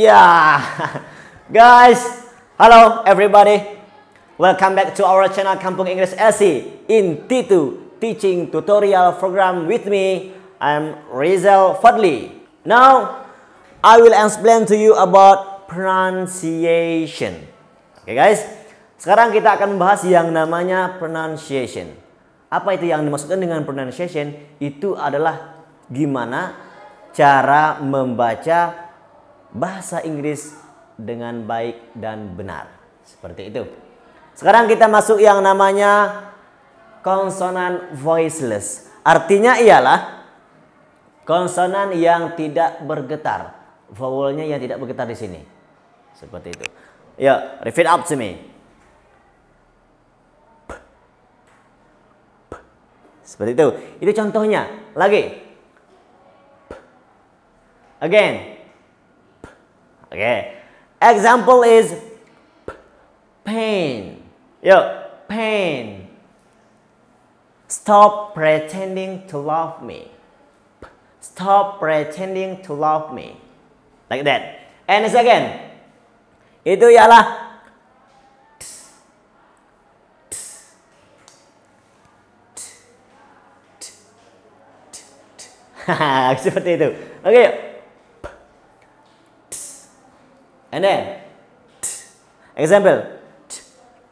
Ya, guys, hello everybody. Welcome back to our channel Kampung Inggris lc e. in T2 Teaching Tutorial Program with me. I'm Rizal Fadli. Now, I will explain to you about pronunciation. Oke okay, guys, sekarang kita akan membahas yang namanya pronunciation. Apa itu yang dimaksudkan dengan pronunciation? Itu adalah gimana cara membaca bahasa Inggris dengan baik dan benar. Seperti itu. Sekarang kita masuk yang namanya konsonan voiceless. Artinya ialah konsonan yang tidak bergetar. Vowelnya yang tidak bergetar di sini. Seperti itu. Ya, repeat up to me. Seperti itu. Itu contohnya. Lagi. Again. Okay. Example is pain. Yo, pain. Stop pretending to love me. Stop pretending to love me. Like that. And again. itu ialah seperti itu. Oke, okay, and then t. Example, t,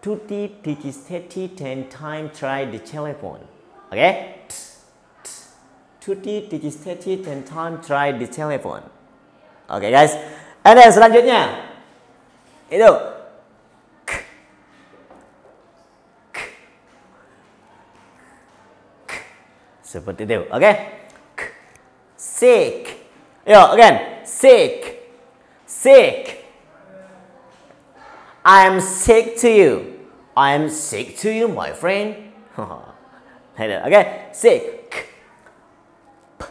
Tuti teaches 30 10 time try the telephone. Okay? T, t, Tuti teaches 10 time try the telephone. Okay guys. And then selanjutnya itu k, k, k, seperti itu. Okay. Okay? Sick. Yo, again. Sick. Sick. I am sick to you. I am sick to you, my friend. okay, sick. P,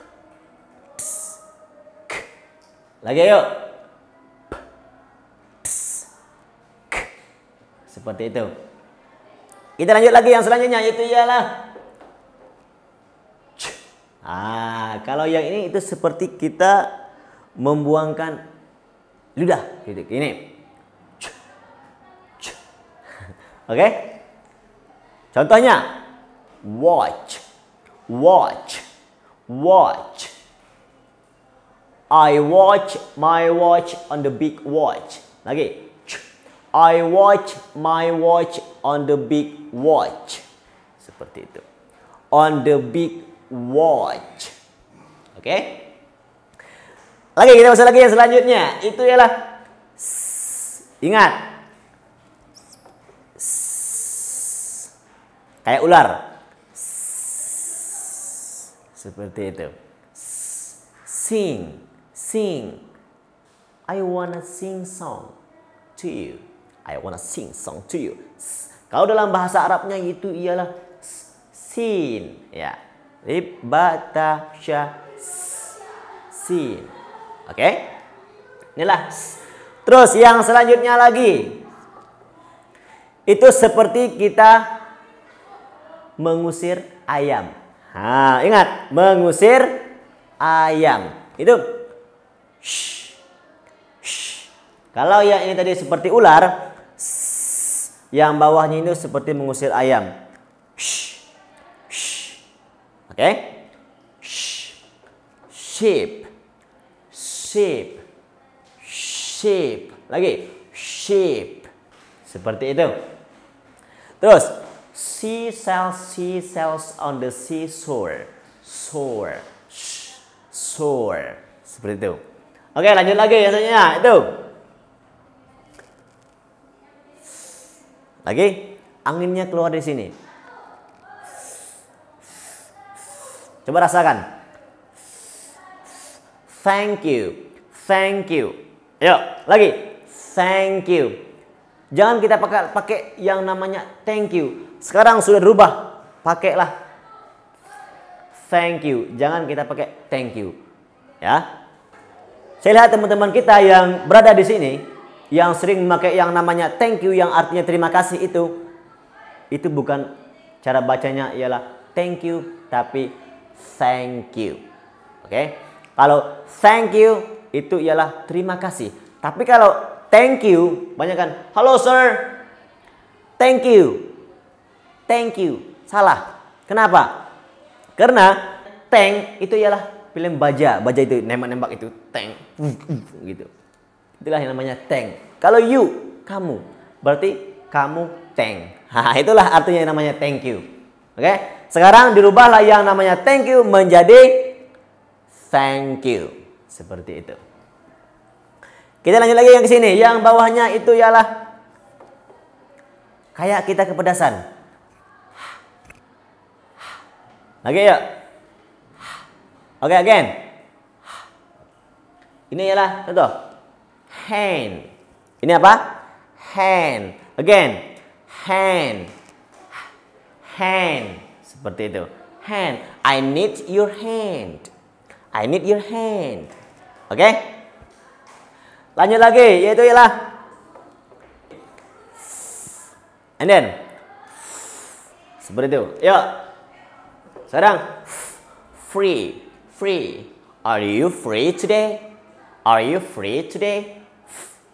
ps, k. Lagi yuk. P, ps, k. Seperti itu. Kita lanjut lagi yang selanjutnya yaitu ialah C. Ah, kalau yang ini itu seperti kita membuangkan ludah gitu. Ini. Oke? Okay? Contohnya watch, watch, watch. I watch my watch on the big watch. Lagi. I watch my watch on the big watch. Seperti itu. On the big watch. Oke. Okay? Lagi kita masuk lagi yang selanjutnya. Itu ialah Ingat, kayak ular seperti itu sing sing I wanna sing song to you I wanna sing song to you kalau dalam bahasa Arabnya itu ialah sin ya ribata sya sin oke inilah terus yang selanjutnya lagi itu seperti kita mengusir ayam. Ha, ingat, mengusir ayam. Itu. Kalau yang ini tadi seperti ular, yang bawahnya itu seperti mengusir ayam. Oke? Okay? Sheep. Sheep. Sheep. Lagi. Sheep. Seperti itu. Terus, Sea cells, sea cells on the seashore. Shore. Sh, shore. Seperti itu. Oke, lanjut lagi ya soalnya. Itu. Lagi. Anginnya keluar di sini. Coba rasakan. Thank you. Thank you. Yuk, lagi. Thank you. Jangan kita pakai pakai yang namanya thank you. Sekarang sudah berubah, pakailah thank you. Jangan kita pakai thank you. Ya. Saya lihat teman-teman kita yang berada di sini yang sering memakai yang namanya thank you yang artinya terima kasih itu itu bukan cara bacanya ialah thank you tapi thank you. Oke. Okay? Kalau thank you itu ialah terima kasih. Tapi kalau thank you, banyak kan? Halo sir, thank you, thank you, salah. Kenapa? Karena tank itu ialah film baja, baja itu nembak-nembak itu tank, gitu. Itulah yang namanya tank. Kalau you, kamu, berarti kamu tank. Nah, itulah artinya yang namanya thank you. Oke, okay? sekarang dirubahlah yang namanya thank you menjadi thank you. Seperti itu. Kita lanjut lagi yang ke sini. Yang bawahnya itu ialah kayak kita kepedasan. Lagi ya. Oke, okay, again. Ini ialah contoh. Hand. Ini apa? Hand. Again. Hand. Hand. Seperti itu. Hand. I need your hand. I need your hand. Oke? Okay? Lanjut lagi, yaitu ialah And then seperti itu. Yuk. Sekarang free, free. Are you free today? Are you free today?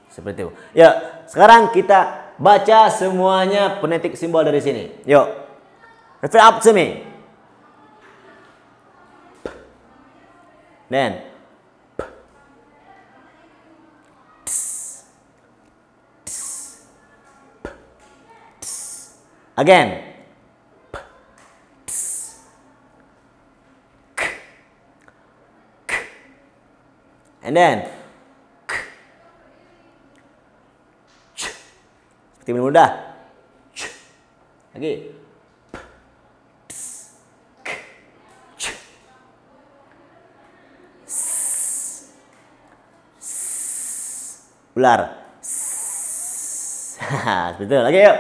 Seperti itu. Yuk, sekarang kita baca semuanya penetik simbol dari sini. Yuk. Refer up to me. Then Again. And then seperti mudah. Lagi. ular. Betul. Oke, yuk.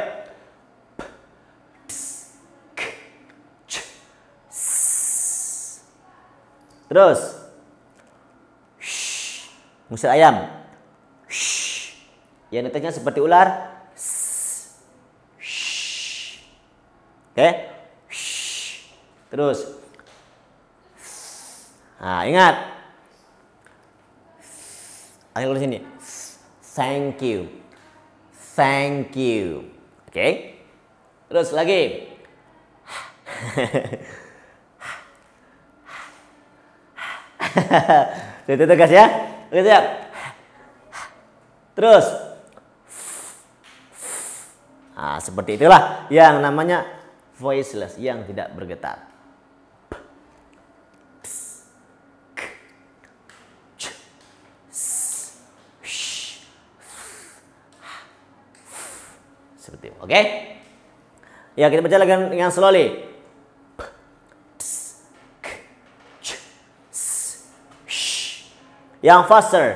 Terus. Musir ayam. Yang neteknya seperti ular. Oke. Terus. Nah, ingat. Ayo lurus sini. Thank you. Thank you. Oke. Okay? Terus lagi. Itu tegas ya. Oke, siap. Ya. Terus. Nah, seperti itulah yang namanya voiceless, yang tidak bergetar. seperti itu. Oke? Ya, kita baca dengan, dengan slowly. Yang faster.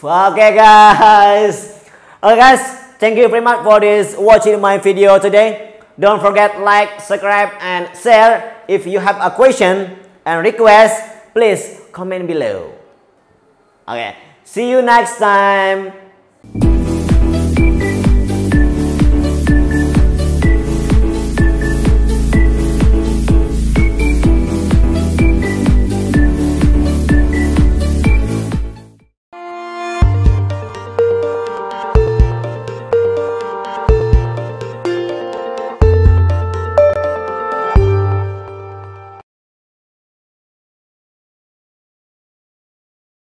Oke okay, guys. okay, guys, thank you very much for this watching my video today. Don't forget like, subscribe and share. If you have a question and request, please comment below. Okay, see you next time.